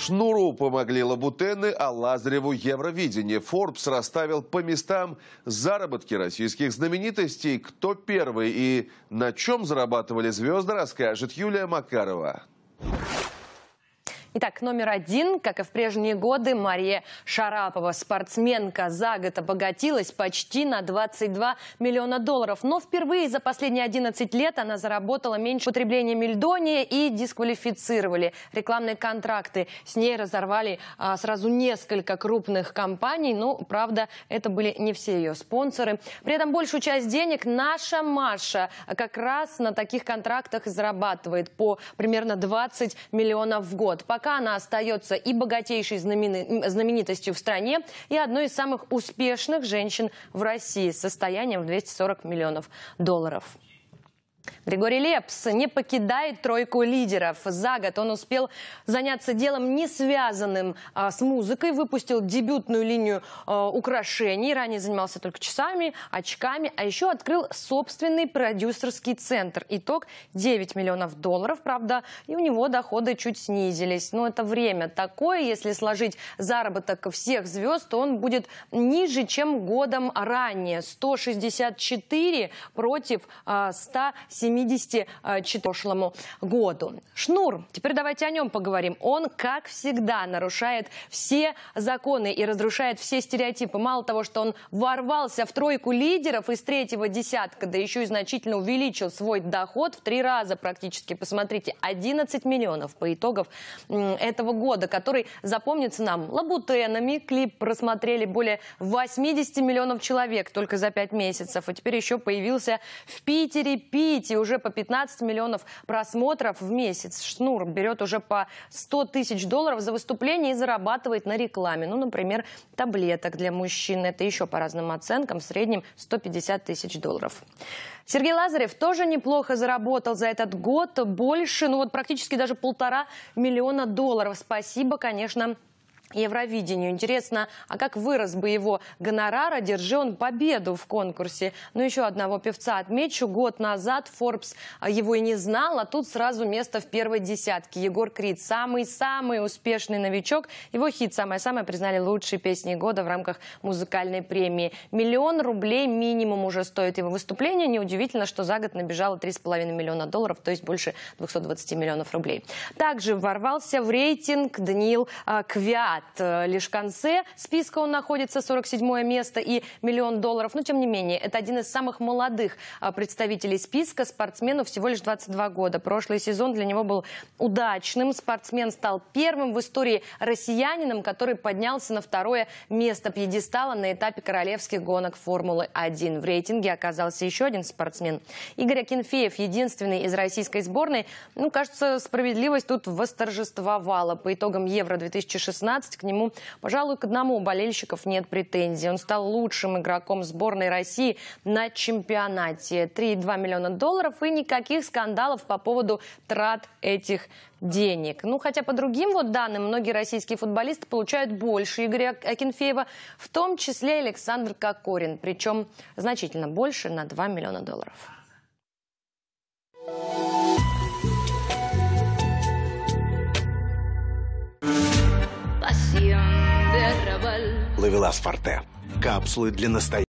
Шнуру помогли лабутены, а Лазареву Евровидение. Форбс расставил по местам заработки российских знаменитостей. Кто первый и на чем зарабатывали звезды, расскажет Юлия Макарова. Итак, номер один, как и в прежние годы, Мария Шарапова, спортсменка, за год обогатилась почти на 22 миллиона долларов. Но впервые за последние 11 лет она заработала меньше потребления мельдония и дисквалифицировали. Рекламные контракты с ней разорвали а, сразу несколько крупных компаний. Но, ну, правда, это были не все ее спонсоры. При этом большую часть денег наша Маша как раз на таких контрактах зарабатывает по примерно 20 миллионов в год. Пока пока она остается и богатейшей знаменитостью в стране, и одной из самых успешных женщин в России с состоянием в 240 миллионов долларов. Григорий Лепс не покидает тройку лидеров. За год он успел заняться делом, не связанным а, с музыкой, выпустил дебютную линию а, украшений, ранее занимался только часами, очками, а еще открыл собственный продюсерский центр. Итог 9 миллионов долларов, правда, и у него доходы чуть снизились. Но это время такое, если сложить заработок всех звезд, то он будет ниже, чем годом ранее. 164 против а, 100 74 а, прошлому году. Шнур, теперь давайте о нем поговорим. Он, как всегда, нарушает все законы и разрушает все стереотипы. Мало того, что он ворвался в тройку лидеров из третьего десятка, да еще и значительно увеличил свой доход в три раза практически. Посмотрите, 11 миллионов по итогам этого года, который запомнится нам лабутенами. Клип просмотрели более 80 миллионов человек только за пять месяцев. а теперь еще появился в Питере Питер видите, уже по 15 миллионов просмотров в месяц. Шнур берет уже по 100 тысяч долларов за выступление и зарабатывает на рекламе. Ну, например, таблеток для мужчин. Это еще по разным оценкам в среднем 150 тысяч долларов. Сергей Лазарев тоже неплохо заработал за этот год. Больше, ну вот практически даже полтора миллиона долларов. Спасибо, конечно, Евровидению. Интересно, а как вырос бы его гонорар, одержи он победу в конкурсе? Ну, еще одного певца отмечу. Год назад Forbes а, его и не знал, а тут сразу место в первой десятке. Егор Крид, самый-самый успешный новичок. Его хит «Самая-самая» признали лучшей песней года в рамках музыкальной премии. Миллион рублей минимум уже стоит его выступление. Неудивительно, что за год набежало 3,5 миллиона долларов, то есть больше 220 миллионов рублей. Также ворвался в рейтинг Даниил а, Квя назад э, лишь конце списка он находится, 47 место и миллион долларов. Но, тем не менее, это один из самых молодых а, представителей списка. Спортсмену всего лишь 22 года. Прошлый сезон для него был удачным. Спортсмен стал первым в истории россиянином, который поднялся на второе место пьедестала на этапе королевских гонок Формулы-1. В рейтинге оказался еще один спортсмен. Игорь Акинфеев, единственный из российской сборной. Ну, кажется, справедливость тут восторжествовала. По итогам Евро-2016 к нему, пожалуй, к одному у болельщиков нет претензий. Он стал лучшим игроком сборной России на чемпионате. 3,2 миллиона долларов и никаких скандалов по поводу трат этих денег. Ну, хотя по другим вот данным, многие российские футболисты получают больше Игоря Акинфеева, в том числе Александр Кокорин, причем значительно больше на 2 миллиона долларов. Ловила Форте. Капсулы для настоящего.